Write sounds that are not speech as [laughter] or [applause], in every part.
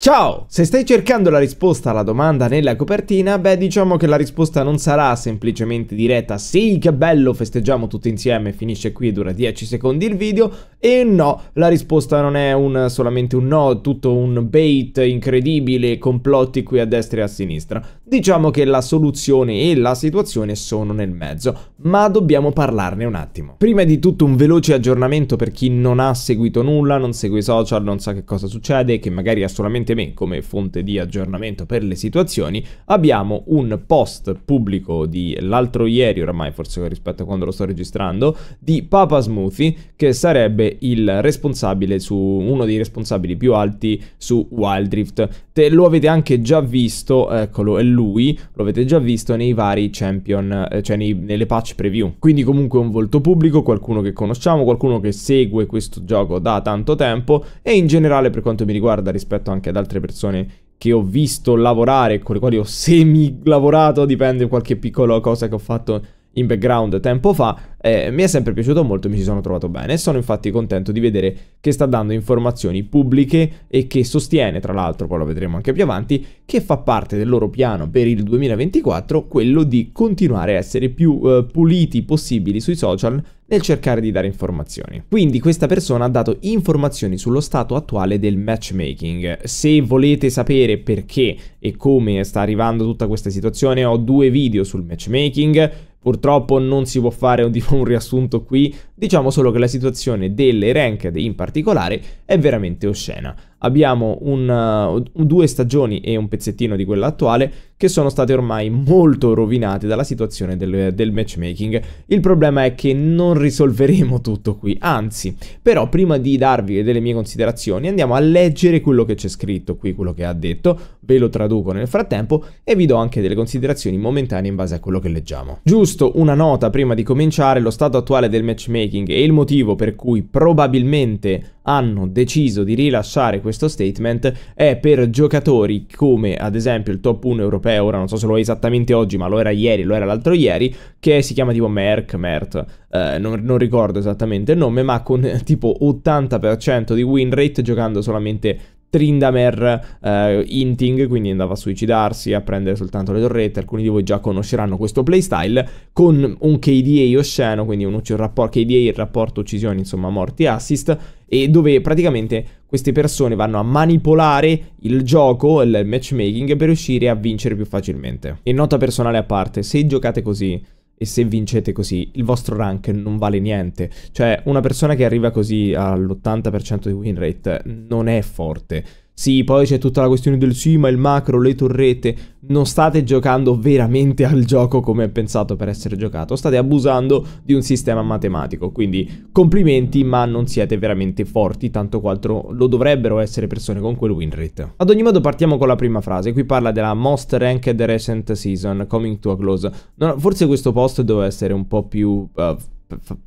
Ciao! Se stai cercando la risposta alla domanda nella copertina, beh diciamo che la risposta non sarà semplicemente diretta sì che bello festeggiamo tutti insieme, finisce qui e dura 10 secondi il video e no, la risposta non è un, solamente un no, tutto un bait incredibile, complotti qui a destra e a sinistra. Diciamo che la soluzione e la situazione sono nel mezzo, ma dobbiamo parlarne un attimo. Prima di tutto un veloce aggiornamento per chi non ha seguito nulla, non segue i social, non sa che cosa succede, che magari ha solamente me come fonte di aggiornamento per le situazioni, abbiamo un post pubblico di l'altro ieri, oramai forse rispetto a quando lo sto registrando, di Papa Smoothie, che sarebbe il responsabile su uno dei responsabili più alti su Wild Rift. Te lo avete anche già visto, eccolo, è lui lui lo avete già visto nei vari champion, eh, cioè nei, nelle patch preview. Quindi comunque un volto pubblico, qualcuno che conosciamo, qualcuno che segue questo gioco da tanto tempo e in generale per quanto mi riguarda rispetto anche ad altre persone che ho visto lavorare, con le quali ho semi lavorato, dipende qualche piccola cosa che ho fatto in background tempo fa, eh, mi è sempre piaciuto molto, mi ci sono trovato bene e sono infatti contento di vedere che sta dando informazioni pubbliche e che sostiene, tra l'altro, poi lo vedremo anche più avanti, che fa parte del loro piano per il 2024 quello di continuare a essere più eh, puliti possibili sui social nel cercare di dare informazioni. Quindi questa persona ha dato informazioni sullo stato attuale del matchmaking. Se volete sapere perché e come sta arrivando tutta questa situazione ho due video sul matchmaking Purtroppo non si può fare un, [laughs] un riassunto qui, Diciamo solo che la situazione delle ranked in particolare è veramente oscena. Abbiamo un, uh, due stagioni e un pezzettino di quella attuale che sono state ormai molto rovinate dalla situazione del, del matchmaking. Il problema è che non risolveremo tutto qui, anzi, però prima di darvi delle mie considerazioni andiamo a leggere quello che c'è scritto qui, quello che ha detto, ve lo traduco nel frattempo e vi do anche delle considerazioni momentanee in base a quello che leggiamo. Giusto una nota prima di cominciare, lo stato attuale del matchmaking making e il motivo per cui probabilmente hanno deciso di rilasciare questo statement è per giocatori come ad esempio il top 1 europeo, ora non so se lo è esattamente oggi, ma lo era ieri, lo era l'altro ieri, che si chiama tipo Merck, Mert, eh, non, non, ricordo esattamente il nome, ma con eh, tipo 80% di win rate giocando solamente Trindamer eh, Inting, quindi andava a suicidarsi, a prendere soltanto le torrette, alcuni di voi già conosceranno questo playstyle, con un KDA osceno, quindi un rapporto, KDA il rapporto uccisioni, insomma morti assist, e dove praticamente queste persone vanno a manipolare il gioco, il matchmaking, per riuscire a vincere più facilmente. E nota personale a parte, se giocate così e se vincete così il vostro rank non vale niente. Cioè una persona che arriva così all'80% di win rate non è forte. Sì, poi c'è tutta la questione del sì, ma il macro, le torrette. Non state giocando veramente al gioco come è pensato per essere giocato, state abusando di un sistema matematico. Quindi complimenti, ma non siete veramente forti, tanto quanto lo dovrebbero essere persone con quel win rate. Ad ogni modo partiamo con la prima frase. Qui parla della most ranked recent season, coming to a close. No, forse questo post doveva essere un po' più... Uh,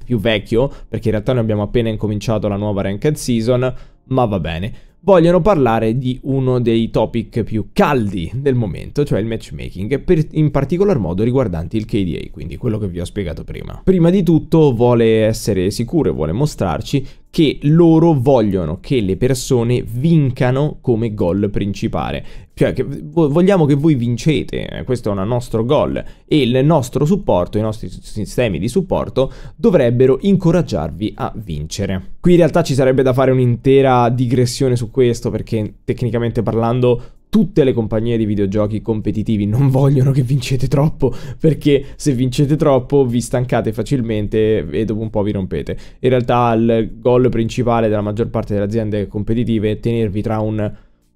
più vecchio, perché in realtà noi abbiamo appena incominciato la nuova ranked season, ma va bene vogliono parlare di uno dei topic più caldi del momento, cioè il matchmaking, per, in particolar modo riguardanti il KDA, quindi quello che vi ho spiegato prima. Prima di tutto vuole essere sicuro e vuole mostrarci che loro vogliono che le persone vincano come gol principale. Cioè, che vogliamo che voi vincete, eh, questo è un nostro gol e il nostro supporto, i nostri sistemi di supporto dovrebbero incoraggiarvi a vincere. Qui in realtà ci sarebbe da fare un'intera digressione su questo perché tecnicamente parlando tutte le compagnie di videogiochi competitivi non vogliono che vincete troppo, perché se vincete troppo vi stancate facilmente e dopo un po' vi rompete. In realtà il goal principale della maggior parte delle aziende competitive è tenervi tra un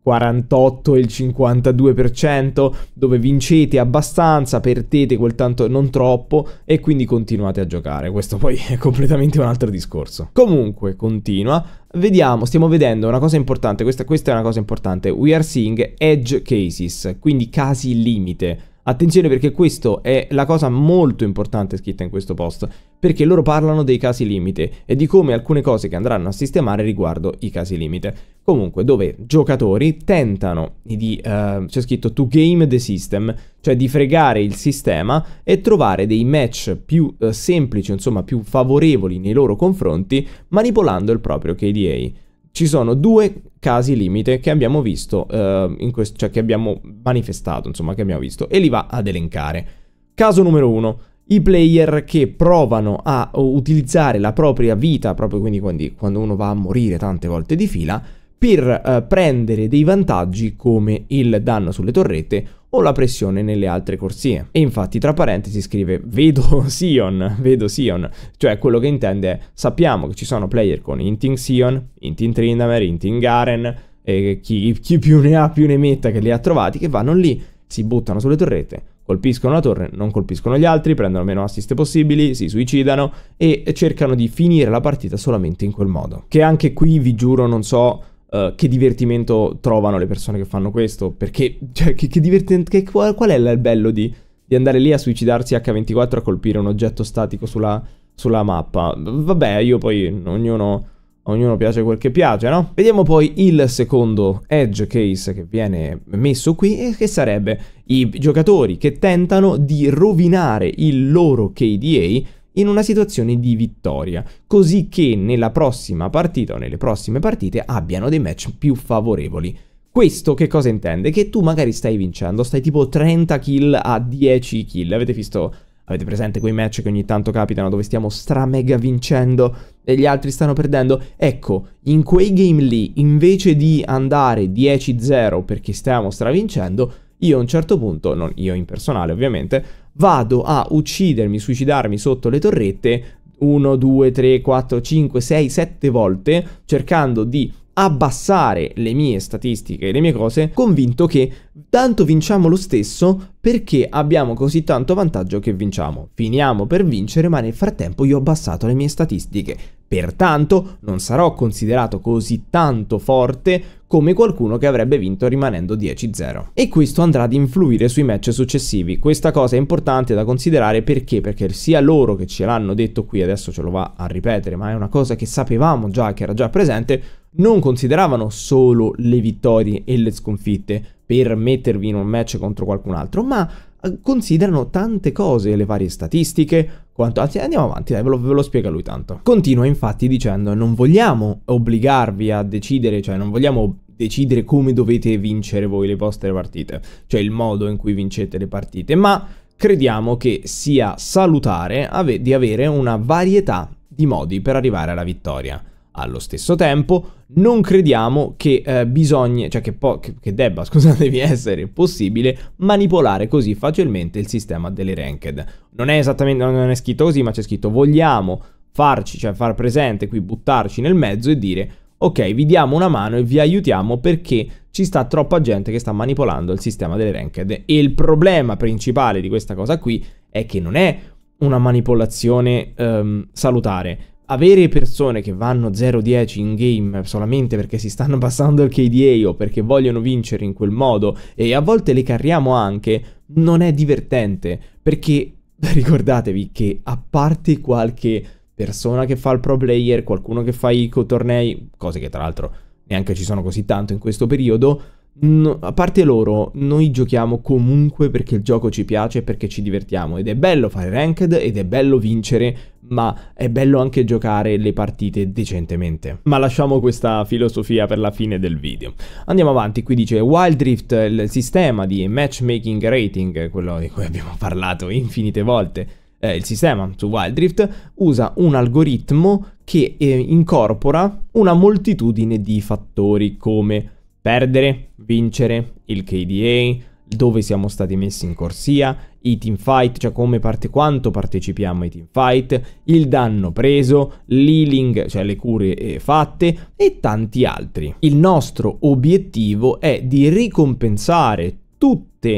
48 e il 52%, dove vincete abbastanza, perdete quel tanto non troppo e quindi continuate a giocare. Questo poi è completamente un altro discorso. Comunque, continua. Vediamo, stiamo vedendo una cosa importante, questa, questa è una cosa importante. We are seeing edge cases, quindi casi limite. Attenzione perché questa è la cosa molto importante scritta in questo post, perché loro parlano dei casi limite e di come alcune cose che andranno a sistemare riguardo i casi limite. Comunque, dove giocatori tentano di, uh, c'è scritto to game the system, cioè di fregare il sistema e trovare dei match più uh, semplici, insomma più favorevoli nei loro confronti, manipolando il proprio KDA ci sono due casi limite che abbiamo visto, eh, questo, cioè che abbiamo manifestato, insomma, che abbiamo visto, e li va ad elencare. Caso numero uno, i player che provano a utilizzare la propria vita, proprio quindi quando uno va a morire tante volte di fila, per eh, prendere dei vantaggi come il danno sulle torrette o la pressione nelle altre corsie. E infatti tra parentesi scrive vedo [laughs] Sion, vedo Sion, cioè quello che intende è sappiamo che ci sono player con Inting Sion, Inting Trindamer, Inting Garen e chi, chi più ne ha più ne metta che li ha trovati che vanno lì, si buttano sulle torrette, colpiscono la torre, non colpiscono gli altri, prendono meno assist possibili, si suicidano e cercano di finire la partita solamente in quel modo. Che anche qui vi giuro non so eh, che divertimento trovano le persone che fanno questo? Perché, cioè, che, che divertimento, che, qual, qual, è il bello di, di, andare lì a suicidarsi H24 a colpire un oggetto statico sulla, sulla mappa? Vabbè, io poi, ognuno, ognuno piace quel che piace, no? Vediamo poi il secondo edge case che viene messo qui, e che sarebbe i giocatori che tentano di rovinare il loro KDA in una situazione di vittoria, così che nella prossima partita o nelle prossime partite abbiano dei match più favorevoli. Questo che cosa intende? Che tu magari stai vincendo, stai tipo 30 kill a 10 kill, avete visto Avete presente quei match che ogni tanto capitano dove stiamo stra mega vincendo e gli altri stanno perdendo? Ecco, in quei game lì, invece di andare 10-0 perché stiamo stravincendo, io a un certo punto, non io in personale ovviamente, vado a uccidermi, suicidarmi sotto le torrette 1, 2, 3, 4, 5, 6, 7 volte cercando di abbassare le mie statistiche e le mie cose, convinto che tanto vinciamo lo stesso perché abbiamo così tanto vantaggio che vinciamo. Finiamo per vincere, ma nel frattempo io ho abbassato le mie statistiche. Pertanto non sarò considerato così tanto forte come qualcuno che avrebbe vinto rimanendo 10-0. E questo andrà ad influire sui match successivi. Questa cosa è importante da considerare perché? Perché sia loro che ce l'hanno detto qui, adesso ce lo va a ripetere, ma è una cosa che sapevamo già, che era già presente, non consideravano solo le vittorie e le sconfitte per mettervi in un match contro qualcun altro, ma eh, considerano tante cose, le varie statistiche, quanto... Anzi, andiamo avanti, dai, ve lo, ve lo, spiega lui tanto. Continua infatti dicendo, non vogliamo obbligarvi a decidere, cioè non vogliamo decidere come dovete vincere voi le vostre partite, cioè il modo in cui vincete le partite, ma crediamo che sia salutare ave di avere una varietà di modi per arrivare alla vittoria. Allo stesso tempo, non crediamo che eh, bisogna, cioè che, po- che, che debba, [laughs] scusatevi, essere possibile manipolare così facilmente il sistema delle ranked. Non è esattamente, non è scritto così, ma c'è scritto vogliamo farci, cioè far presente qui, buttarci nel mezzo e dire ok, vi diamo una mano e vi aiutiamo perché ci sta troppa gente che sta manipolando il sistema delle ranked. E il problema principale di questa cosa qui è che non è una manipolazione um, salutare avere persone che vanno 0-10 in game solamente perché si stanno [laughs] passando il KDA o perché vogliono vincere in quel modo e a volte le carriamo anche, non è divertente perché [laughs] ricordatevi che a parte qualche persona che fa il pro player, qualcuno che fa i co tornei, cose che tra l'altro neanche ci sono così tanto in questo periodo, No, a parte loro, noi giochiamo comunque perché il gioco ci piace e perché ci divertiamo ed è bello fare ranked ed è bello vincere, ma è bello anche giocare le partite decentemente. Ma lasciamo questa filosofia per la fine del video. Andiamo avanti, qui dice Wild Rift, il sistema di matchmaking rating, quello di cui abbiamo parlato infinite volte, eh, il sistema su Wild Rift usa un algoritmo che eh, incorpora una moltitudine di fattori come perdere, vincere, il KDA, dove siamo stati messi in corsia, i teamfight, cioè come parte, quanto partecipiamo ai teamfight, il danno preso, l'healing, cioè le cure eh, fatte e tanti altri. Il nostro obiettivo è di ricompensare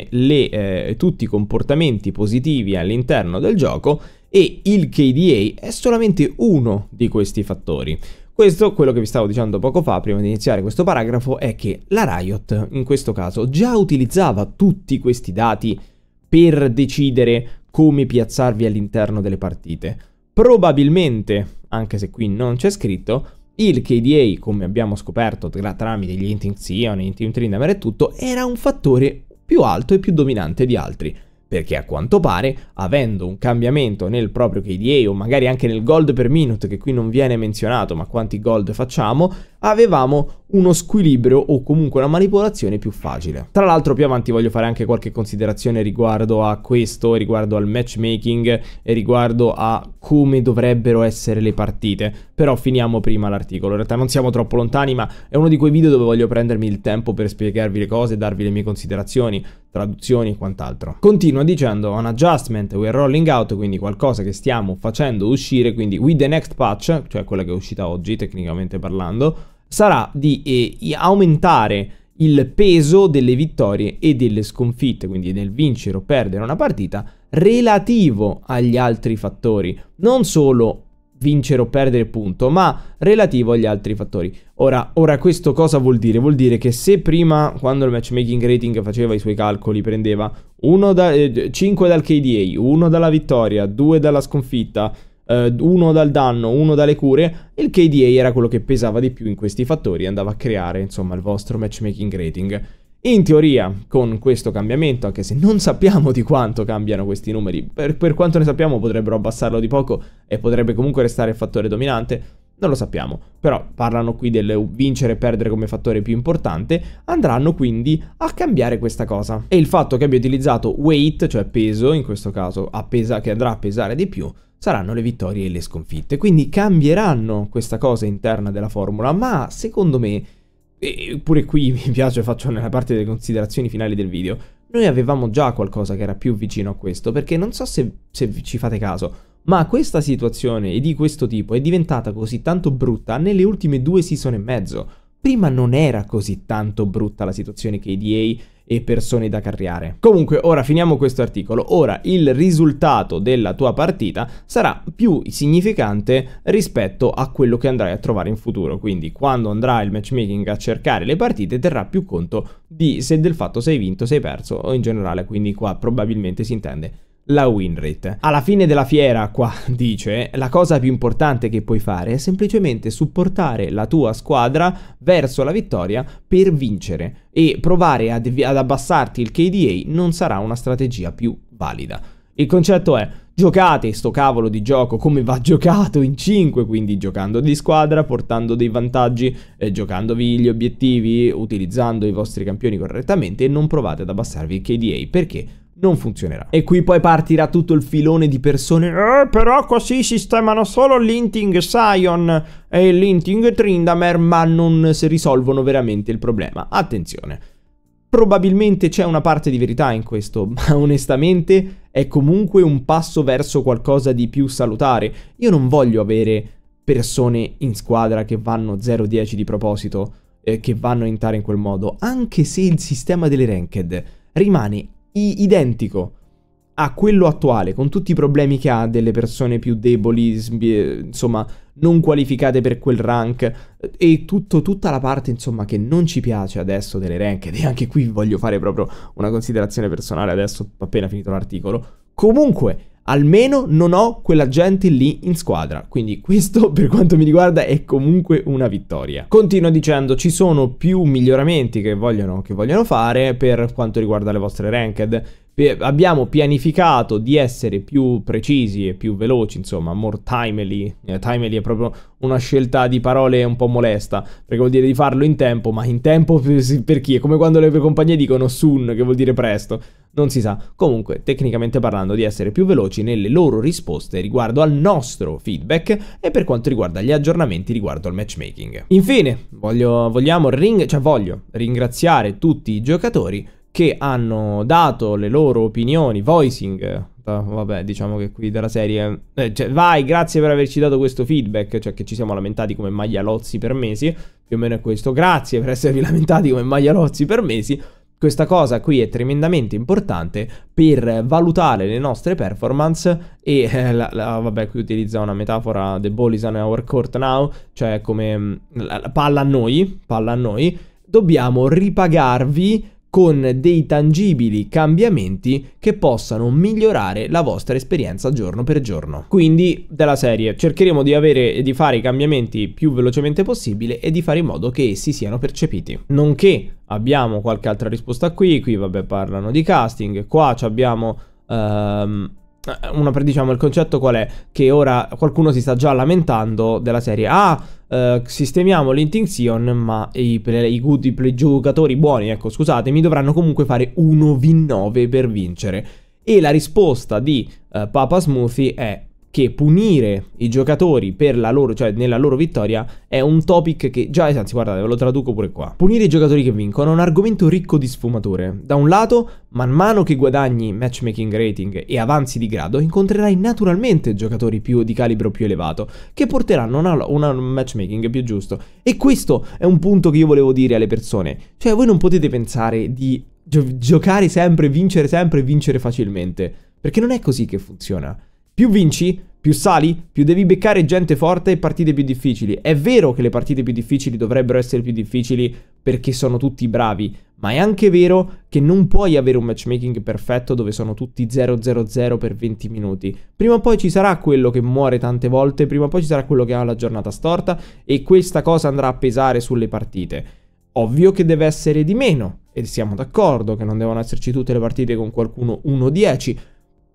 le, eh, tutti i comportamenti positivi all'interno del gioco e il KDA è solamente uno di questi fattori. Questo, è quello che vi stavo dicendo poco fa, prima di iniziare questo paragrafo, è che la Riot, in questo caso, già utilizzava tutti questi dati per decidere come piazzarvi all'interno delle partite. Probabilmente, anche se qui non c'è scritto, il KDA, come abbiamo scoperto tra, tramite gli Inting Sion, Inting Trindamer e tutto, era un fattore più alto e più dominante di altri perché a quanto pare, avendo un cambiamento nel proprio KDA o magari anche nel gold per minute, che qui non viene menzionato, ma quanti gold facciamo, avevamo uno squilibrio o comunque una manipolazione più facile. Tra l'altro più avanti voglio fare anche qualche considerazione riguardo a questo, riguardo al matchmaking e riguardo a come dovrebbero essere le partite, però finiamo prima l'articolo. In realtà non siamo troppo lontani, ma è uno di quei video dove voglio prendermi il tempo per spiegarvi le cose, darvi le mie considerazioni, traduzioni e quant'altro. Continua dicendo un adjustment, we're rolling out, quindi qualcosa che stiamo facendo uscire, quindi with the next patch, cioè quella che è uscita oggi tecnicamente parlando, sarà di eh, aumentare il peso delle vittorie e delle sconfitte, quindi nel vincere o perdere una partita, relativo agli altri fattori, non solo vincere o perdere punto, ma relativo agli altri fattori. Ora, ora questo cosa vuol dire? Vuol dire che se prima, quando il matchmaking rating faceva i suoi calcoli, prendeva da, eh, 5 dal KDA, 1 dalla vittoria, 2 dalla sconfitta, eh, uno dal danno, uno dalle cure, il KDA era quello che pesava di più in questi fattori e andava a creare insomma il vostro matchmaking rating. In teoria, con questo cambiamento, anche se non sappiamo di quanto cambiano questi numeri, per, per, quanto ne sappiamo potrebbero abbassarlo di poco e potrebbe comunque restare il fattore dominante, non lo sappiamo, però parlano qui del vincere e perdere come fattore più importante, andranno quindi a cambiare questa cosa. E il fatto che abbia utilizzato weight, cioè peso, in questo caso pesa, che andrà a pesare di più, saranno le vittorie e le sconfitte. Quindi cambieranno questa cosa interna della formula, ma secondo me, eppure qui [laughs] mi piace, faccio nella parte delle considerazioni finali del video, noi avevamo già qualcosa che era più vicino a questo, perché non so se, se ci fate caso, ma questa situazione di questo tipo è diventata così tanto brutta nelle ultime due season e mezzo. Prima non era così tanto brutta la situazione che KDA e persone da carriare. Comunque, ora finiamo questo articolo. Ora il risultato della tua partita sarà più significante rispetto a quello che andrai a trovare in futuro. Quindi, quando andrà il matchmaking a cercare le partite, terrà più conto di se del fatto sei vinto, sei perso o in generale. Quindi, qua probabilmente si intende la win rate. Alla fine della fiera, qua [laughs] dice, la cosa più importante che puoi fare è semplicemente supportare la tua squadra verso la vittoria per vincere e provare ad, ad abbassarti il KDA non sarà una strategia più valida. Il concetto è giocate sto cavolo di gioco come va [laughs] giocato in 5, quindi giocando di squadra, portando dei vantaggi, eh, giocandovi gli obiettivi, utilizzando i vostri campioni correttamente e non provate ad abbassarvi il KDA perché non funzionerà. E qui poi partirà tutto il filone di persone, eh, però così sistemano solo Linting Sion e Linting Trindamer, ma non si risolvono veramente il problema. Attenzione. Probabilmente c'è una parte di verità in questo, [laughs] ma onestamente è comunque un passo verso qualcosa di più salutare. Io non voglio avere persone in squadra che vanno 0-10 di proposito, eh, che vanno a entrare in quel modo, anche se il sistema delle ranked rimane identico a quello attuale, con tutti i problemi che ha delle persone più deboli, insomma, non qualificate per quel rank, e tutto, tutta la parte, insomma, che non ci piace adesso delle rank, ed è anche qui voglio fare proprio una considerazione personale adesso, appena finito l'articolo. Comunque, almeno non ho quella gente lì in squadra. Quindi questo [laughs] per quanto mi riguarda è comunque una vittoria. Continuo dicendo ci sono più miglioramenti che vogliono, che vogliono fare per quanto riguarda le vostre ranked abbiamo pianificato di essere più precisi e più veloci, insomma, more timely. Eh, timely è proprio una scelta di parole un po' molesta, perché vuol dire di farlo in tempo, ma in tempo [laughs] per chi? È come quando le compagnie dicono soon, che vuol dire presto. Non si sa. Comunque, tecnicamente parlando, di essere più veloci nelle loro risposte riguardo al nostro feedback e per quanto riguarda gli aggiornamenti riguardo al matchmaking. Infine, voglio, vogliamo ring- cioè voglio ringraziare tutti i giocatori che hanno dato le loro opinioni, voicing, vabbè, diciamo che qui della serie, eh, cioè, vai, grazie per averci dato questo feedback, cioè che ci siamo lamentati come maglialozzi per mesi, più o meno è questo, grazie per esservi [laughs] lamentati come maglialozzi per mesi, questa cosa qui è tremendamente importante per valutare le nostre performance e, eh, la, la, vabbè, qui utilizza una metafora, the ball is on our court now, cioè come mm, la, palla a noi, palla a noi, dobbiamo ripagarvi con dei tangibili cambiamenti che possano migliorare la vostra esperienza giorno per giorno. Quindi della serie cercheremo di avere e di fare i cambiamenti più velocemente possibile e di fare in modo che essi siano percepiti. Nonché abbiamo qualche altra risposta qui, qui vabbè parlano di casting, qua abbiamo... Um, eh, una prediciamo, il concetto qual è? Che ora qualcuno si sta già lamentando della serie Ah, eh, sistemiamo l'intinction, ma i, i, good, i giocatori buoni, ecco scusatemi, dovranno comunque fare 1v9 per vincere. E la risposta di eh, Papa Smoothie è che punire i giocatori per la loro, cioè nella loro vittoria è un topic che già, eh, anzi guardate, ve lo traduco pure qua. Punire i giocatori che vincono è un argomento ricco di sfumature. Da un lato, man mano che guadagni matchmaking rating e avanzi di grado, incontrerai naturalmente giocatori più, di calibro più elevato, che porteranno a un matchmaking più giusto. E questo è un punto che io volevo dire alle persone. Cioè voi non potete pensare di gio giocare sempre, vincere sempre e vincere facilmente, perché non è così che funziona. Più vinci, più sali, più devi beccare gente forte e partite più difficili. È vero che le partite più difficili dovrebbero essere più difficili perché sono tutti bravi, ma è anche vero che non puoi avere un matchmaking perfetto dove sono tutti 0-0-0 per 20 minuti. Prima o poi ci sarà quello che muore tante volte, prima o poi ci sarà quello che ha la giornata storta e questa cosa andrà a pesare sulle partite. Ovvio che deve essere di meno, e siamo d'accordo che non devono esserci tutte le partite con qualcuno 1-10,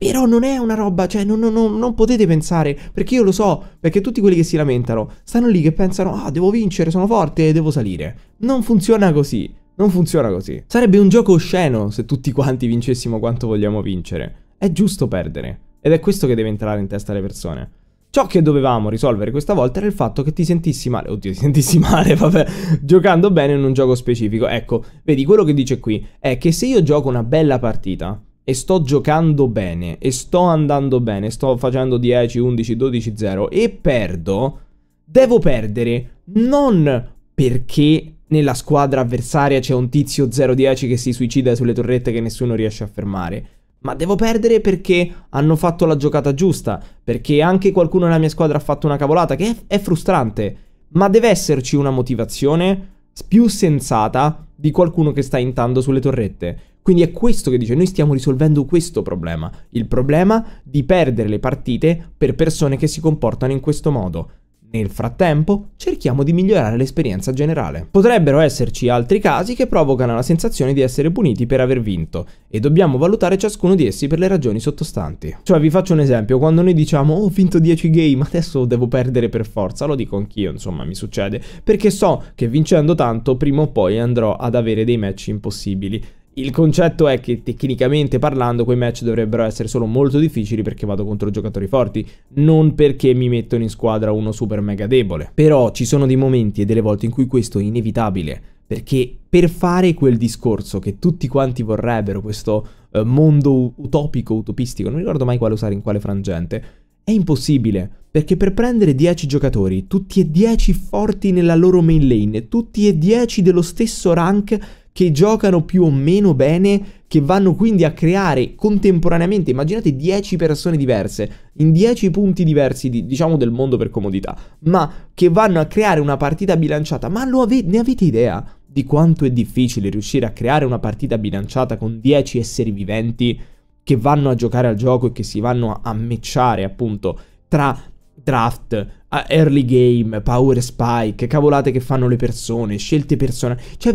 però non è una roba, cioè non, non, non, potete pensare, perché io lo so, perché tutti quelli che si lamentano stanno lì che pensano, ah devo vincere, sono forte, devo salire. Non funziona così, non funziona così. Sarebbe un gioco osceno se tutti quanti vincessimo quanto vogliamo vincere. È giusto perdere, ed è questo che deve entrare in testa alle persone. Ciò che dovevamo risolvere questa volta era il fatto che ti sentissi male, oddio ti sentissi [laughs] male, vabbè, giocando bene in un gioco specifico. Ecco, vedi, quello che dice qui è che se io gioco una bella partita, e sto giocando bene e sto andando bene, sto facendo 10, 11, 12, 0 e perdo, devo perdere non perché nella squadra avversaria c'è un tizio 0-10 che si suicida sulle torrette che nessuno riesce a fermare. Ma devo perdere perché hanno fatto la giocata giusta, perché anche qualcuno nella mia squadra ha fatto una cavolata, che è, frustrante. Ma deve esserci una motivazione più sensata di qualcuno che sta intando sulle torrette. Quindi è questo che dice, noi stiamo risolvendo questo problema, il problema di perdere le partite per persone che si comportano in questo modo. Nel frattempo cerchiamo di migliorare l'esperienza generale. Potrebbero esserci altri casi che provocano la sensazione di essere puniti per aver vinto e dobbiamo valutare ciascuno di essi per le ragioni sottostanti. Cioè vi faccio un esempio, quando noi diciamo oh, ho vinto 10 game, adesso devo perdere per forza, lo dico anch'io insomma mi succede, perché so che vincendo tanto prima o poi andrò ad avere dei match impossibili il concetto è che tecnicamente parlando quei match dovrebbero essere solo molto difficili perché vado contro giocatori forti, non perché mi mettono in squadra uno super mega debole. Però ci sono dei momenti e delle volte in cui questo è inevitabile, perché per fare quel discorso che tutti quanti vorrebbero, questo eh, mondo utopico, utopistico, non ricordo mai quale usare in quale frangente, è impossibile, perché per prendere 10 giocatori, tutti e 10 forti nella loro main lane, tutti e 10 dello stesso rank, che giocano più o meno bene, che vanno quindi a creare contemporaneamente, immaginate 10 persone diverse, in 10 punti diversi, di, diciamo del mondo per comodità, ma che vanno a creare una partita bilanciata. Ma ave ne avete idea di quanto è difficile riuscire a creare una partita bilanciata con 10 esseri viventi che vanno a giocare al gioco e che si vanno a, a matchare appunto tra draft, early game, power spike, cavolate che fanno le persone, scelte personali. Cioè,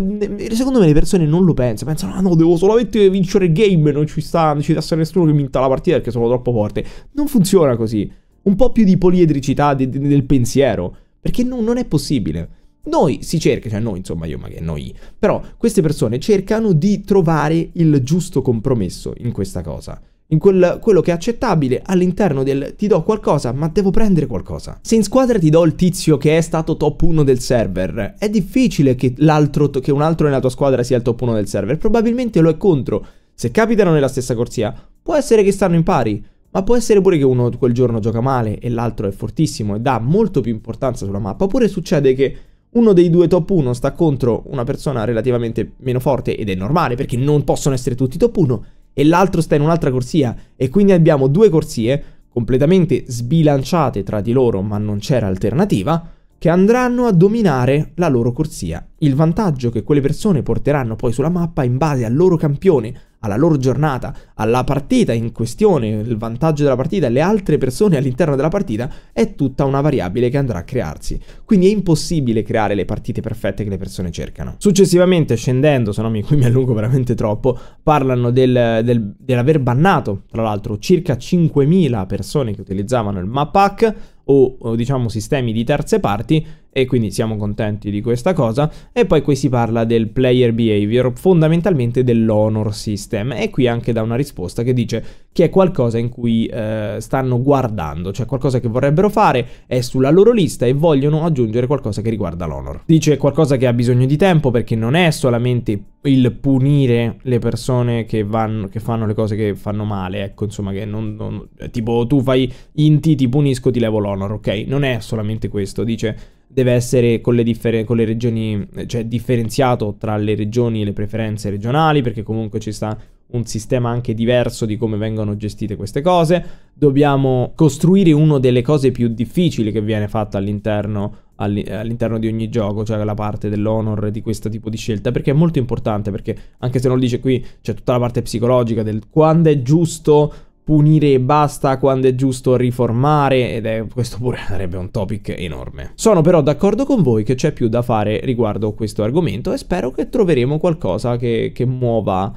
secondo me le persone non lo pensano, pensano, ah no, devo solamente vincere il game, non ci sta, non ci deve nessuno che vinta la partita perché sono troppo forte. Non funziona così. Un po' più di poliedricità de de del pensiero, perché no, non è possibile. Noi si cerca, cioè noi insomma, io magari noi, però queste persone cercano di trovare il giusto compromesso in questa cosa in quel, quello che è accettabile all'interno del ti do qualcosa ma devo prendere qualcosa. Se in squadra ti do il tizio che è stato top 1 del server, è difficile che, che un altro nella tua squadra sia il top 1 del server, probabilmente lo è contro. Se capitano nella stessa corsia, può essere che stanno in pari, ma può essere pure che uno quel giorno gioca male e l'altro è fortissimo e dà molto più importanza sulla mappa, oppure succede che uno dei due top 1 sta contro una persona relativamente meno forte ed è normale perché non possono essere tutti top 1 e l'altro sta in un'altra corsia e quindi abbiamo due corsie completamente sbilanciate tra di loro ma non c'era alternativa che andranno a dominare la loro corsia. Il vantaggio che quelle persone porteranno poi sulla mappa in base al loro campione alla loro giornata, alla partita in questione, il vantaggio della partita, le altre persone all'interno della partita, è tutta una variabile che andrà a crearsi. Quindi è impossibile creare le partite perfette che le persone cercano. Successivamente, scendendo, se no mi, qui [laughs] mi allungo veramente troppo, parlano del, del, dell'aver bannato, tra l'altro, circa 5.000 persone che utilizzavano il map hack o, o diciamo sistemi di terze parti e quindi siamo contenti di questa cosa. E poi qui si parla del player behavior, fondamentalmente dell'honor system, e qui anche da una risposta che dice che è qualcosa in cui eh, stanno guardando, cioè qualcosa che vorrebbero fare, è sulla loro lista e vogliono aggiungere qualcosa che riguarda l'honor. Dice qualcosa che ha bisogno di tempo perché non è solamente il punire le persone che, vanno, che fanno le cose che fanno male, ecco, insomma, che non, non, tipo tu fai inti, ti punisco, ti levo l'honor, ok? Non è solamente questo, dice deve essere con le, differ- con le regioni, cioè differenziato tra le regioni e le preferenze regionali, perché comunque ci sta un sistema anche diverso di come vengono gestite queste cose. Dobbiamo costruire una delle cose più difficili che viene fatta all'interno, all'interno di ogni gioco, cioè la parte dell'honor di questo tipo di scelta, perché è molto importante, perché anche se non lo dice qui, c'è tutta la parte psicologica del quando è giusto punire e basta quando è giusto riformare ed è questo pure sarebbe un topic enorme. Sono però d'accordo con voi che c'è più da fare riguardo questo argomento e spero che troveremo qualcosa che, che muova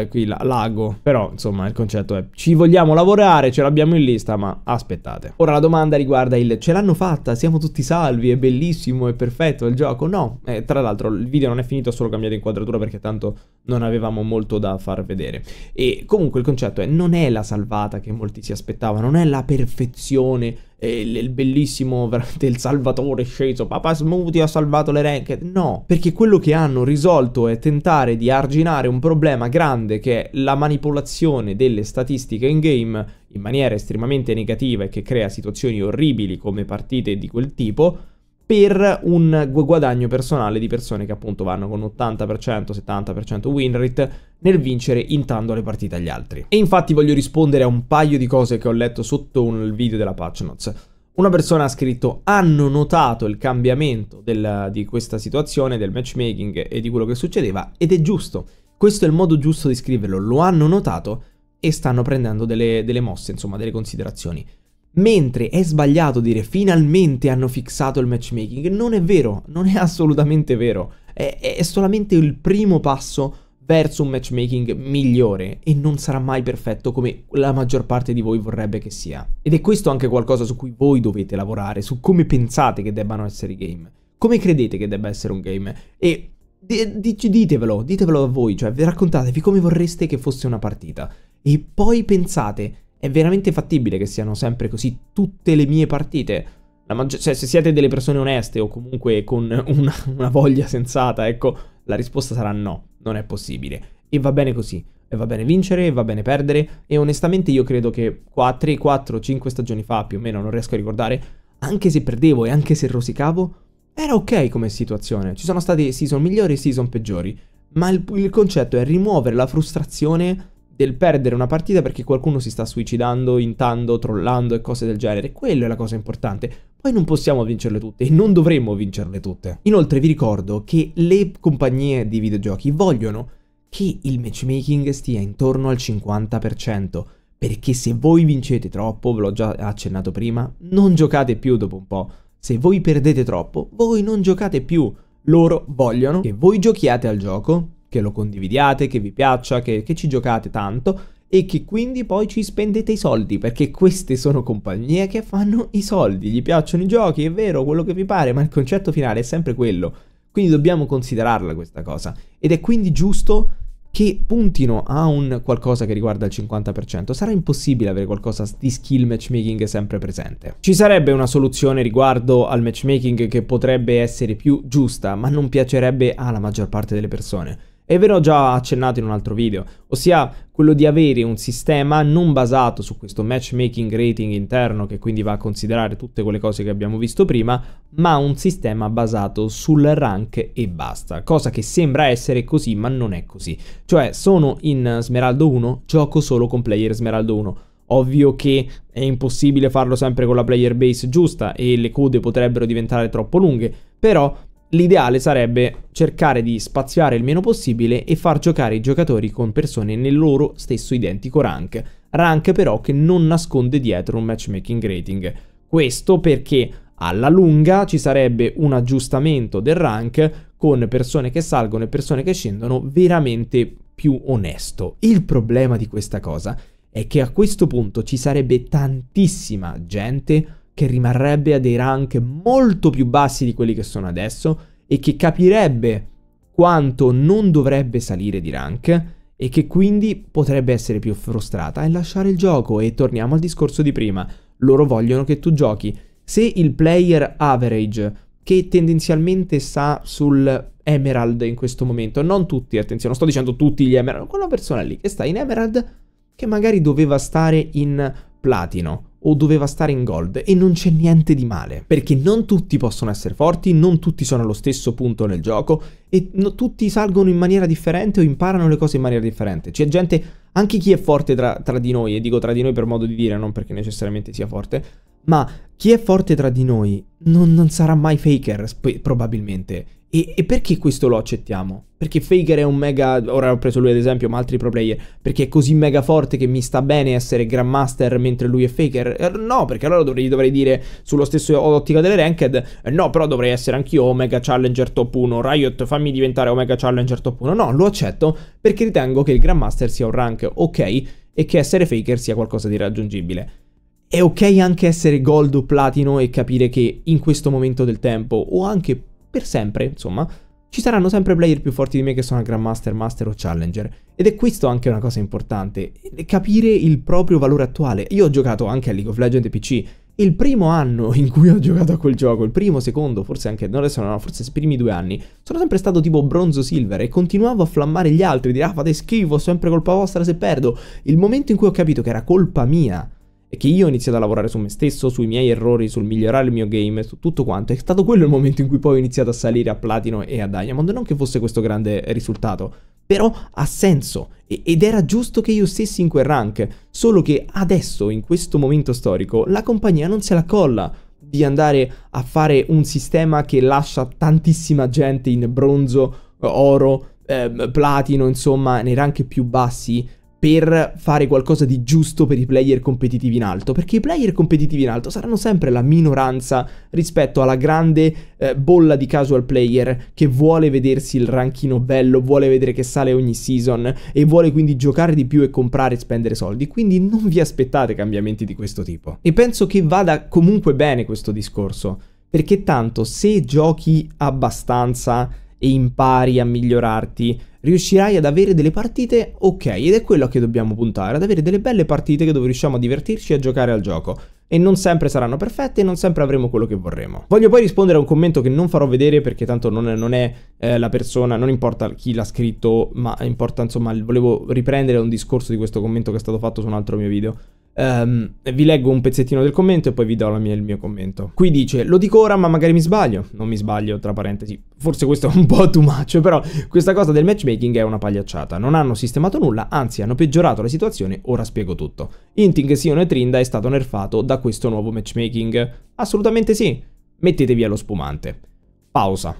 eh, qui lago. Però, insomma, il concetto è ci vogliamo lavorare, ce l'abbiamo in lista, ma aspettate. Ora la domanda riguarda il ce l'hanno fatta, siamo tutti salvi, è bellissimo, è perfetto il gioco. No, eh, tra l'altro il video non è finito, ho solo cambiato inquadratura perché tanto non avevamo molto da far vedere. E comunque il concetto è non è la salvata che molti si aspettavano, non è la perfezione e il bellissimo [laughs] veramente il salvatore sceso, Papa Smoothie ha salvato le ranked. No, perché quello che hanno risolto è tentare di arginare un problema grande che è la manipolazione delle statistiche in game in maniera estremamente negativa e che crea situazioni orribili come partite di quel tipo per un guadagno personale di persone che appunto vanno con 80%, 70% win rate nel vincere intanto le partite agli altri. E infatti voglio rispondere a un paio di cose che ho letto sotto un video della Patch Notes. Una persona ha scritto hanno notato il cambiamento del, di questa situazione, del matchmaking e di quello che succedeva ed è giusto. Questo è il modo giusto di scriverlo, lo hanno notato e stanno prendendo delle, delle mosse, insomma delle considerazioni. Mentre è sbagliato dire finalmente hanno fissato il matchmaking, non è vero, non è [laughs] assolutamente vero, è, è solamente il primo passo verso un matchmaking migliore e non sarà mai perfetto come la maggior parte di voi vorrebbe che sia. Ed è questo anche qualcosa su cui voi dovete lavorare, su come pensate che debbano essere i game, come credete che debba essere un game e ditevelo, ditevelo a voi, cioè raccontatevi come vorreste che fosse una partita e poi pensate è veramente fattibile che siano sempre così tutte le mie partite. Maggi- cioè, se siete delle persone oneste o comunque con una, una voglia sensata, ecco, la risposta sarà no, non è possibile. E va bene così. E va bene vincere, e va bene perdere. E onestamente io credo che qua 3, 4, 5 stagioni fa, più o meno, non riesco a ricordare, anche se perdevo e anche se rosicavo, era ok come situazione. Ci sono state season migliori e season peggiori. Ma il, il concetto è rimuovere la frustrazione del perdere una partita perché qualcuno si sta suicidando, intando, trollando e cose del genere. Quella è la cosa importante. Poi non possiamo vincerle tutte e non dovremmo vincerle tutte. Inoltre vi ricordo che le compagnie di videogiochi vogliono che il matchmaking stia intorno al 50%, perché se voi vincete troppo, ve l'ho già accennato prima, non giocate più dopo un po'. Se voi perdete troppo, voi non giocate più. Loro vogliono che voi giochiate al gioco che lo condividiate, che vi piaccia, che, che ci giocate tanto e che quindi poi ci spendete i soldi perché queste sono compagnie che fanno i soldi, gli piacciono i giochi, è vero, quello che vi pare, ma il concetto finale è sempre quello. Quindi dobbiamo considerarla questa cosa ed è quindi giusto che puntino a un qualcosa che riguarda il 50%. Sarà impossibile avere qualcosa di skill matchmaking sempre presente. Ci sarebbe una soluzione riguardo al matchmaking che potrebbe essere più giusta, ma non piacerebbe alla maggior parte delle persone e ve l'ho già accennato in un altro video, ossia quello di avere un sistema non basato su questo matchmaking rating interno che quindi va a considerare tutte quelle cose che abbiamo visto prima, ma un sistema basato sul rank e basta, cosa che sembra essere così ma non è così. Cioè sono in Smeraldo 1, gioco solo con player Smeraldo 1. Ovvio che è impossibile farlo sempre con la player base giusta e le code potrebbero diventare troppo lunghe, però L'ideale sarebbe cercare di spaziare il meno possibile e far giocare i giocatori con persone nel loro stesso identico rank, rank però che non nasconde dietro un matchmaking rating. Questo perché alla lunga ci sarebbe un aggiustamento del rank con persone che salgono e persone che scendono veramente più onesto. Il problema di questa cosa è che a questo punto ci sarebbe tantissima gente che rimarrebbe a dei rank molto più bassi di quelli che sono adesso e che capirebbe quanto non dovrebbe salire di rank e che quindi potrebbe essere più frustrata e lasciare il gioco e torniamo al discorso di prima, loro vogliono che tu giochi. Se il player average che tendenzialmente sta sul Emerald in questo momento, non tutti, attenzione, non sto dicendo tutti gli Emerald, quella persona lì che sta in Emerald che magari doveva stare in Platino o doveva stare in gold e non c'è niente di male, perché non tutti possono essere forti, non tutti sono allo stesso punto nel gioco e no, tutti salgono in maniera differente o imparano le cose in maniera differente. C'è gente, anche chi è forte tra, tra di noi, e dico tra di noi per modo di dire, non perché necessariamente sia forte, ma chi è forte tra di noi non, non sarà mai faker, probabilmente. E, e, perché questo lo accettiamo? Perché Faker è un mega. Ora ho preso lui ad esempio, ma altri pro player. Perché è così mega forte che mi sta bene essere Grandmaster mentre lui è Faker? Eh, no, perché allora dovrei, dovrei dire sullo stesso ottica delle ranked. Eh, no, però dovrei essere anch'io Omega Challenger top 1. Riot, fammi diventare Omega Challenger top 1. No, lo accetto perché ritengo che il Grandmaster sia un rank ok e che essere Faker sia qualcosa di raggiungibile. È ok anche essere gold o platino e capire che in questo momento del tempo, o anche per sempre, insomma, ci saranno sempre player più forti di me che sono a Grandmaster, Master o Challenger. Ed è questo anche una cosa importante, eh, capire il proprio valore attuale. Io ho giocato anche a League of Legends PC. Il primo anno [laughs] in cui ho giocato a quel gioco, il primo, secondo, forse anche, no adesso no, forse i primi due anni, sono sempre stato tipo bronzo-silver e continuavo a flammare gli altri, dire ah fate schifo, sempre colpa vostra se perdo. Il momento in cui ho capito che era colpa mia e che io ho iniziato a lavorare su me stesso, sui miei errori, sul migliorare il mio game, su tutto quanto, è stato quello il momento in cui poi ho iniziato a salire a Platino e a Diamond, non che fosse questo grande risultato, però ha senso ed era giusto che io stessi in quel rank, solo che adesso, in questo momento storico, la compagnia non se la colla di andare a fare un sistema che lascia tantissima gente in bronzo, oro, eh, platino, insomma, nei rank più bassi per fare qualcosa di giusto per i player competitivi in alto, perché i player competitivi in alto saranno sempre la minoranza rispetto alla grande eh, bolla di casual player che vuole vedersi il ranking bello, vuole vedere che sale ogni season e vuole quindi giocare di più e comprare e spendere soldi, quindi non vi aspettate cambiamenti di questo tipo. E penso che vada comunque bene questo discorso, perché tanto se giochi abbastanza e impari a migliorarti, riuscirai ad avere delle partite ok, ed è quello a che dobbiamo puntare, ad avere delle belle partite dove riusciamo a divertirci e a giocare al gioco. E non sempre saranno perfette e non sempre avremo quello che vorremmo. Voglio poi rispondere a un commento che non farò vedere perché tanto non è, non è eh, la persona, non importa chi l'ha scritto, ma importa insomma, volevo riprendere un discorso di questo commento che è stato fatto su un altro mio video. Um, vi leggo un pezzettino del commento e poi vi do mia, il mio commento. Qui dice: Lo dico ora, ma magari mi sbaglio. Non mi sbaglio, tra parentesi. Forse questo è un po' too much, però questa cosa del matchmaking è una pagliacciata. Non hanno sistemato nulla, anzi, hanno peggiorato la situazione. Ora spiego tutto. Inting, Sion e Trinda è stato nerfato da questo nuovo matchmaking. Assolutamente sì. Mettete via lo spumante. Pausa.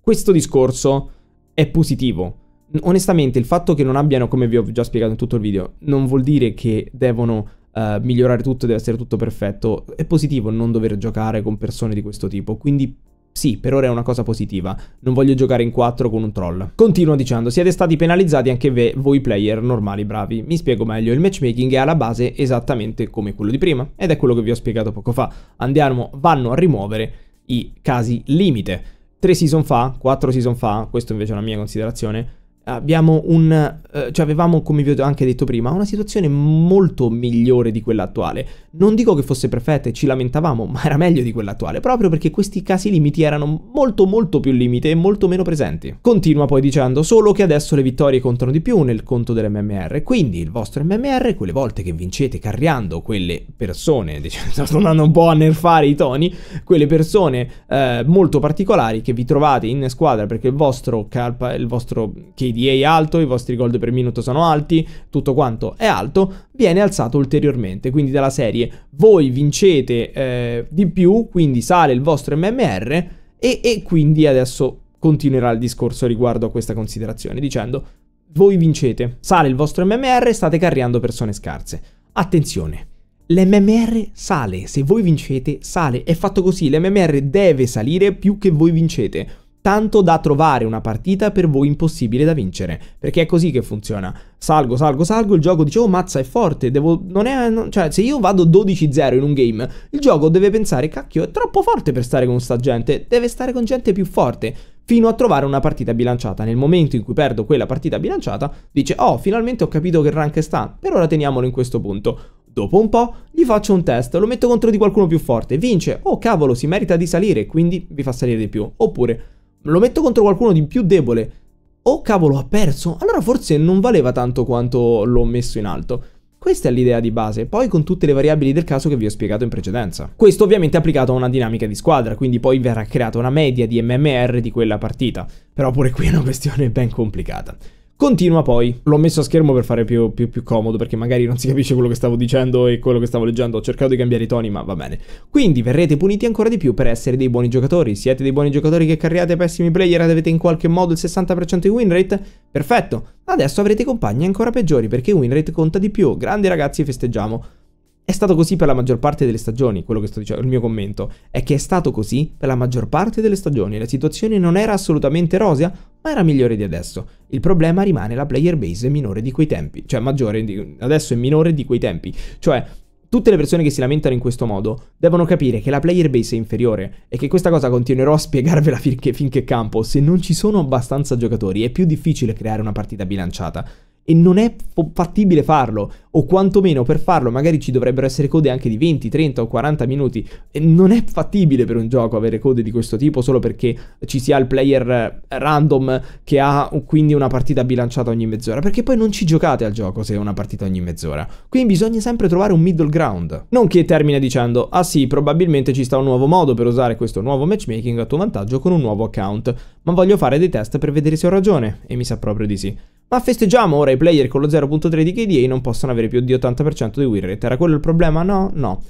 Questo discorso è positivo. Onestamente, il fatto che non abbiano, come vi ho già spiegato in tutto il video, non vuol dire che devono eh, migliorare tutto, deve essere tutto perfetto. È positivo non dover giocare con persone di questo tipo, quindi sì, per ora è una cosa positiva. Non voglio giocare in 4 con un troll. Continua dicendo, siete stati penalizzati anche voi player normali bravi. Mi spiego meglio, il matchmaking è alla base esattamente come quello di prima. Ed è quello che vi ho spiegato poco fa. Andiamo, vanno a rimuovere i casi limite. 3 season fa, 4 season fa, questa invece è una mia considerazione, abbiamo un, eh, cioè avevamo, come vi ho anche detto prima, una situazione molto migliore di quella attuale. Non dico che fosse perfetta e ci lamentavamo, ma era meglio di quella attuale, proprio perché questi casi limiti erano molto molto più limite e molto meno presenti. Continua poi dicendo solo che adesso le vittorie contano di più nel conto dell'MMR, quindi il vostro MMR, quelle volte che vincete carriando quelle persone, diciamo, sto andando un po' a nerfare i toni, quelle persone eh, molto particolari che vi trovate in squadra perché il vostro, calpa, il vostro KD EPDA è alto, i vostri gold per minuto sono alti, tutto quanto è alto, viene alzato ulteriormente. Quindi dalla serie voi vincete eh, di più, quindi sale il vostro MMR e, e quindi adesso continuerà il discorso riguardo a questa considerazione dicendo voi vincete, sale il vostro MMR e state carriando persone scarse. Attenzione, l'MMR sale, se voi vincete sale, è fatto così, l'MMR deve salire più che voi vincete tanto da trovare una partita per voi impossibile da vincere, perché è così che funziona. Salgo, salgo, salgo, il gioco dice, oh mazza è forte, devo... non è... Non... cioè se io vado 12-0 in un game, il gioco deve pensare, cacchio, è troppo forte per stare con sta gente, deve stare con gente più forte fino a trovare una partita bilanciata. Nel momento in cui perdo quella partita bilanciata, dice oh finalmente ho capito che rank sta, per ora teniamolo in questo punto. Dopo un po' gli faccio un test, lo metto contro di qualcuno più forte, vince, oh cavolo si merita di salire, quindi vi fa salire di più. Oppure lo metto contro qualcuno di più debole, oh cavolo ha perso, allora forse non valeva tanto quanto l'ho messo in alto. Questa è l'idea di base, poi con tutte le variabili del caso che vi ho spiegato in precedenza. Questo ovviamente è applicato a una dinamica di squadra, quindi poi verrà creata una media di MMR di quella partita, però pure qui è una questione ben complicata. Continua poi, l'ho messo a schermo per fare più, più, più, comodo perché magari non si capisce quello che stavo dicendo e quello che stavo leggendo, ho cercato di cambiare i toni ma va bene. Quindi verrete puniti ancora di più per essere dei buoni giocatori, siete dei buoni giocatori che carriate pessimi player ed avete in qualche modo il 60% di win rate? Perfetto, adesso avrete compagni ancora peggiori perché win rate conta di più, grandi ragazzi festeggiamo. È stato così per la maggior parte delle stagioni, quello che sto dicendo, il mio commento, è che è stato così per la maggior parte delle stagioni, la situazione non era assolutamente rosea, ma era migliore di adesso. Il problema rimane la player base minore di quei tempi, cioè maggiore, di, adesso è minore di quei tempi, cioè Tutte le persone che si lamentano in questo modo devono capire che la player base è inferiore e che questa cosa continuerò a spiegarvela [laughs] finché, finché, campo. Se non ci sono abbastanza giocatori è più difficile creare una partita bilanciata. E non è fattibile farlo o quantomeno per farlo magari ci dovrebbero essere code anche di 20, 30 o 40 minuti. E non è fattibile per un gioco avere code di questo tipo solo perché ci sia il player eh, random che ha quindi una partita bilanciata ogni mezz'ora, perché poi non ci giocate al gioco se è una partita ogni mezz'ora. Quindi bisogna sempre trovare un middle ground. Non che termina dicendo, ah sì, probabilmente ci sta un nuovo modo per usare questo nuovo matchmaking a tuo vantaggio con un nuovo account, ma voglio fare dei test per vedere se ho ragione, e mi sa proprio di sì. Ma festeggiamo ora i player con lo 0.3 di KDA non possono avere avere più di 80% di win rate. Era quello il problema? No, no.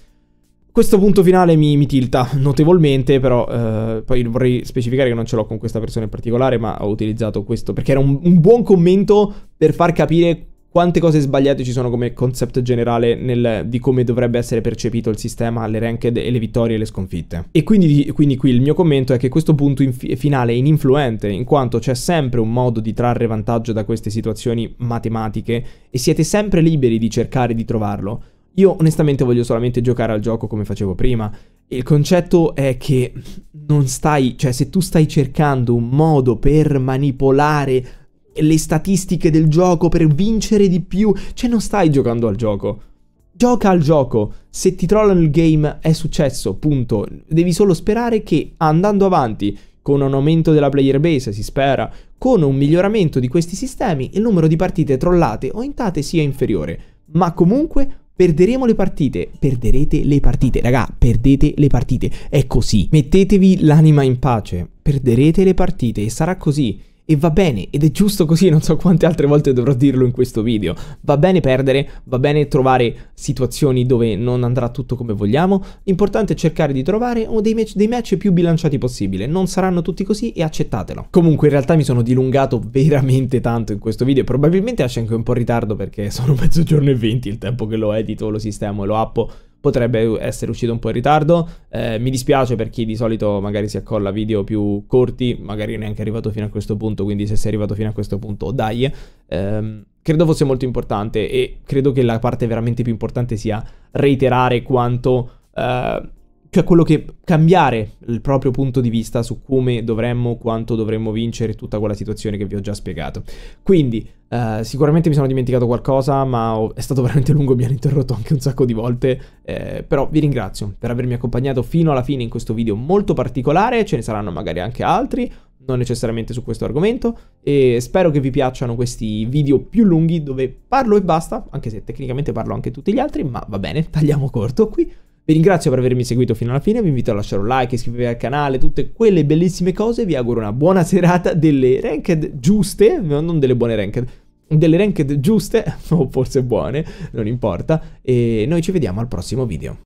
Questo punto finale mi, mi tilta [laughs] notevolmente, però eh, poi vorrei specificare che non ce l'ho con questa persona in particolare, ma ho utilizzato questo perché era un, un buon commento per far capire quante cose sbagliate ci sono come concept generale nel, di come dovrebbe essere percepito il sistema, le ranked e le vittorie e le sconfitte. E quindi, quindi qui il mio commento è che questo punto inf- finale è ininfluente, in quanto c'è sempre un modo di trarre vantaggio da queste situazioni matematiche e siete sempre liberi di cercare di trovarlo. Io onestamente voglio solamente giocare al gioco come facevo prima. Il concetto è che non stai, cioè se tu stai cercando un modo per manipolare le statistiche del gioco per vincere di più. Cioè, non stai giocando al gioco. Gioca al gioco. Se ti trollano il game è successo, punto. Devi solo sperare che andando avanti, con un aumento della player base, si spera, con un miglioramento di questi sistemi, il numero di partite trollate o intate sia inferiore. Ma comunque Perderemo le partite, perderete le partite, raga, perdete le partite, è così. Mettetevi l'anima in pace, perderete le partite e sarà così. E va bene, ed è giusto così, non so quante altre volte dovrò dirlo in questo video. Va bene perdere, va bene trovare situazioni dove non andrà tutto come vogliamo. L'importante è cercare di trovare dei match, dei match più bilanciati possibile. Non saranno tutti così e accettatelo. Comunque in realtà mi sono dilungato veramente tanto in questo video probabilmente esce anche un po' in ritardo perché [laughs] sono mezzogiorno e venti il tempo che lo edito, lo sistemo e lo appo potrebbe essere uscito un po' in ritardo. Eh, mi dispiace per chi di solito magari si accolla video più corti, magari neanche arrivato fino a questo punto, quindi se sei arrivato fino a questo punto, dai. Ehm, credo fosse molto importante e credo che la parte veramente più importante sia reiterare quanto... Eh, cioè quello che cambiare il proprio punto di vista su come dovremmo, quanto dovremmo vincere tutta quella situazione che vi ho già spiegato. Quindi, eh, sicuramente mi sono dimenticato qualcosa, ma ho, è stato [laughs] veramente lungo, mi hanno interrotto anche un sacco di volte, eh, però vi ringrazio per avermi accompagnato fino alla fine in questo video molto particolare, ce ne saranno magari anche altri, non necessariamente su questo argomento e spero che vi piacciono questi video più lunghi dove parlo e basta, anche se tecnicamente parlo anche tutti gli altri, ma va bene, [laughs] tagliamo corto qui. Vi ringrazio per avermi seguito fino alla fine, vi invito a lasciare un like, iscrivervi al canale, tutte quelle bellissime cose, vi auguro una buona serata delle ranked giuste, non delle buone ranked, delle ranked giuste, [laughs] o forse buone, non importa, e noi ci vediamo al prossimo video.